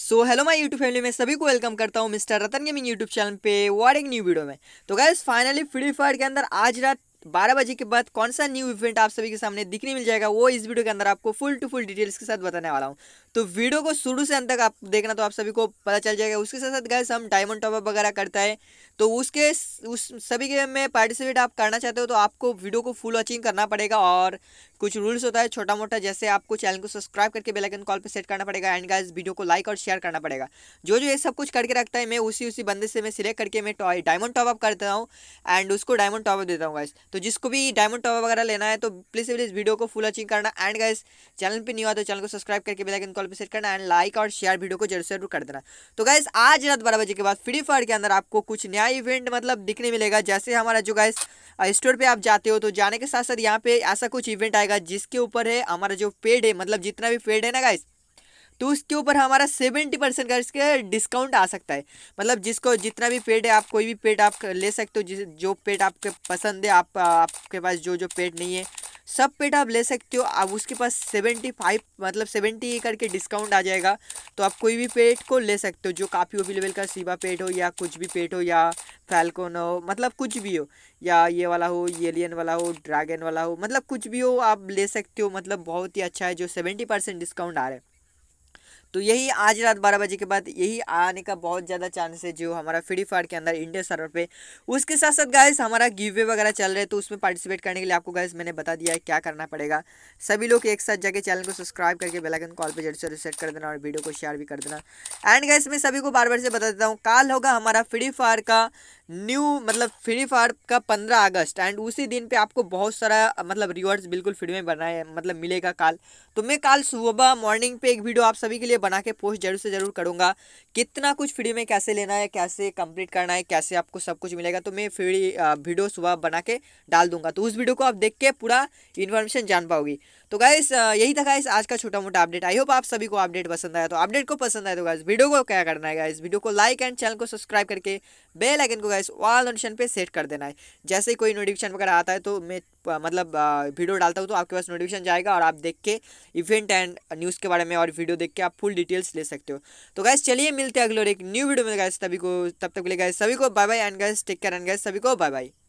so hello my YouTube family में सभी को वेलकम करता हूँ Mr Ratan gaming YouTube channel पे और एक न्यू वीडियो में तो गैस फाइनली फ्री फायर के अंदर आज रात बारह बजे के बाद कौन सा न्यू इवेंट आप सभी के सामने दिखने मिल जाएगा वो इस वीडियो के अंदर आपको फुल टू फुल डिटेल्स के साथ बताने वाला हूँ तो वीडियो को शुरू से अंत तक आप देखना तो आप सभी को पता चल जाएगा उसके साथ साथ गैस हम डायमंड टॉपअप वगैरह करता है तो उसके उस सभी गेम में पार्टिसिपेट आप करना चाहते हो तो आपको वीडियो को फुल वॉचिंग करना पड़ेगा और कुछ रूल्स होता है छोटा मोटा जैसे आपको चैनल को सब्सक्राइब करके बेलाइकन कॉल पर सेट करना पड़ेगा एंड गाइस वीडियो को लाइक और शेयर करना पड़ेगा जो जो ये सब कुछ करके रखता है मैं उसी उसी बंदे से मैं सिलेक्ट करके मैं डायमंड टॉपअप करता हूँ एंड उसको डायमंड टॉपअप देता हूँ गैस तो जिसको भी डायमंड टॉपअप वगैरह लेना है तो प्लीज़ प्लीज़ वीडियो को फुल वॉचिंग करना एंड गाइस चैनल पर नहीं हुआ तो चैनल को सब्सक्राइब करके बेलाइकन कॉल कॉल पर शेयर करना एंड लाइक और शेयर वीडियो को जरूर जरूर कर देना तो गाइस आज रात बारह बजे के बाद फ्री फायर के अंदर आपको कुछ नया इवेंट मतलब दिखने मिलेगा जैसे हमारा जो गाइस स्टोर uh, पे आप जाते हो तो जाने के साथ साथ यहाँ पे ऐसा कुछ इवेंट आएगा जिसके ऊपर है हमारा जो पेड है मतलब जितना भी पेड है ना गाइस तो उसके ऊपर हमारा सेवेंटी परसेंट का इसके डिस्काउंट आ सकता है मतलब जिसको जितना भी पेट है आप कोई भी पेट आप ले सकते हो जिस जो पेट आपके पसंद है आप आपके पास जो जो पेट नहीं है सब पेट आप ले सकते हो अब उसके पास सेवेंटी फाइव मतलब सेवेंटी करके डिस्काउंट आ जाएगा तो आप कोई भी पेट को ले सकते हो जो काफ़ी अवेलेबल का सीबा पेट हो या कुछ भी पेट हो या फैलकोन हो मतलब कुछ भी हो या ये वाला हो एलियन वाला हो ड्रैगन वाला हो मतलब कुछ भी हो आप ले सकते हो मतलब बहुत ही अच्छा है जो सेवेंटी परसेंट डिस्काउंट आ रहा है तो यही आज रात बारह बजे के बाद यही आने का बहुत ज़्यादा चांसेस है जो हमारा फ्री फायर के अंदर इंडिया सर्वर पे उसके साथ साथ गाइस हमारा गिवे वगैरह चल रहे तो उसमें पार्टिसिपेट करने के लिए आपको गाइस मैंने बता दिया है क्या करना पड़ेगा सभी लोग एक साथ जाके चैनल को सब्सक्राइब करके बेलाइकन कॉल पर जल्द से रिसेट कर देना और वीडियो को शेयर भी कर देना एंड गाइस मैं सभी को बार बार से बता देता हूँ कल होगा हमारा फ्री फायर का न्यू मतलब फ्री फायर का पंद्रह अगस्त एंड उसी दिन पे आपको बहुत सारा मतलब रिवॉर्ड्स बिल्कुल फ्री में बनाए मतलब मिलेगा काल तो मैं काल सुबह मॉर्निंग पे एक वीडियो आप सभी के लिए बना के पोस्ट जरूर से ज़रूर करूँगा कितना कुछ फ्री में कैसे लेना है कैसे कंप्लीट करना है कैसे आपको सब कुछ मिलेगा तो मैं फ्री वीडियो सुबह बना के डाल दूंगा तो उस वीडियो को आप देख के पूरा इन्फॉर्मेशन जान पाओगी तो गाइस यही था गाइस आज का छोटा मोटा अपडेट आई होप आप सभी को अपडेट पसंद आया तो अपडेट को पसंद आया तो गाइस वीडियो को क्या करना है गाइस वीडियो को लाइक एंड चैनल को सब्सक्राइब करके बेल आइकन को गाइस गाइस ऑल नोटिफिकेशन पे सेट कर देना है जैसे ही कोई नोटिफिकेशन वगैरह आता है तो मैं मतलब वीडियो डालता हूँ तो आपके पास नोटिफिकेशन जाएगा और आप देख के इवेंट एंड न्यूज़ के बारे में और वीडियो देख के आप फुल डिटेल्स ले सकते हो तो गैस चलिए मिलते हैं अगले और एक न्यू वीडियो में गैस सभी को तब तक ले गए सभी को bye bye and guys take care and guys सभी को बाय बाय